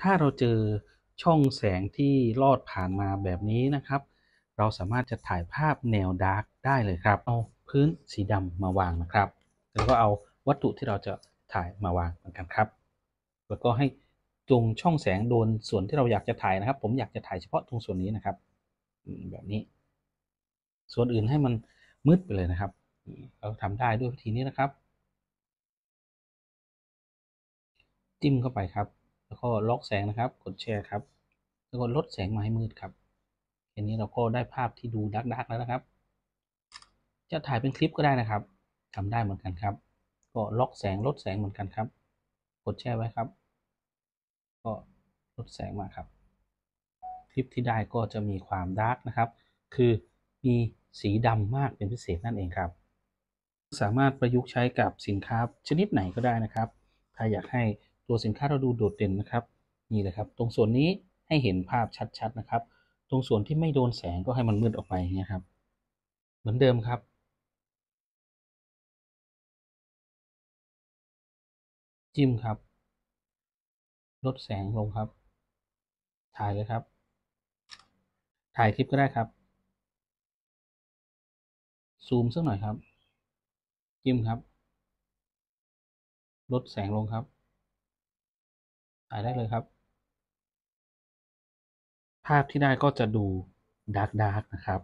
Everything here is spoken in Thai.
ถ้าเราเจอ ช่องแสงที่ลอดผ่านมาแบบนี้นะครับ เราสามารถจะถ่ายภาพแนวดาร์กได้เลยครับ เอาพื้นสีดำมาวางนะครับ แล้วก็เอาวัตถุที่เราจะถ่ายมาวางเหมือนกันครับแล้วก็ให้ตรงช่องแสงโดนส่วนที่เราอยากจะถ่ายนะครับ ผมอยากจะถ่ายเฉพาะตรงส่วนนี้นะครับแบบนี้ ส่วนอื่นให้มันมืดไปเลยนะครับเราทำได้ด้วยวิธีนี้นะครับ จิ้มเข้าไปครับแล้วก็ล็อกแสงนะครับ กดแชร์ครับ แล้วก็ลดแสงมาให้มืดครับอั่นี้เราก็ได้ภาพที่ดูดักดักแล้วนะครับ จะถ่ายเป็นคลิปก็ได้นะครับ ทำได้เหมือนกันครับ ก็ล็อกแสงลดแสงเหมือนกันครับ กดแชร์ไว้ครับ ก็ลดแสงมาครับ คลิปที่ได้ก็จะมีความดักนะครับ คือมีสีดำมากเป็นพิเศษนั่นเองครับ สามารถประยุกต์ใช้กับสินค้าชนิดไหนก็ได้นะครับ ถ้าอยากให้ตัวสินค้าเราดูโดดเด่นนะครับ นี่เลยครับ ตรงส่วนนี้ให้เห็นภาพชัดๆนะครับ ตรงส่วนที่ไม่โดนแสงก็ให้มัน มืด ออกไปเนี่ยครับ เหมือนเดิมครับจิ้มครับ ลดแสงลงครับ ถ่ายเลยครับ ถ่ายคลิปก็ได้ครับ ซูมสักหน่อยครับจิ้มครับ ลดแสงลงครับถ่ายได้เลยครับ ภาพที่ได้ก็จะดูดาร์กๆนะครับ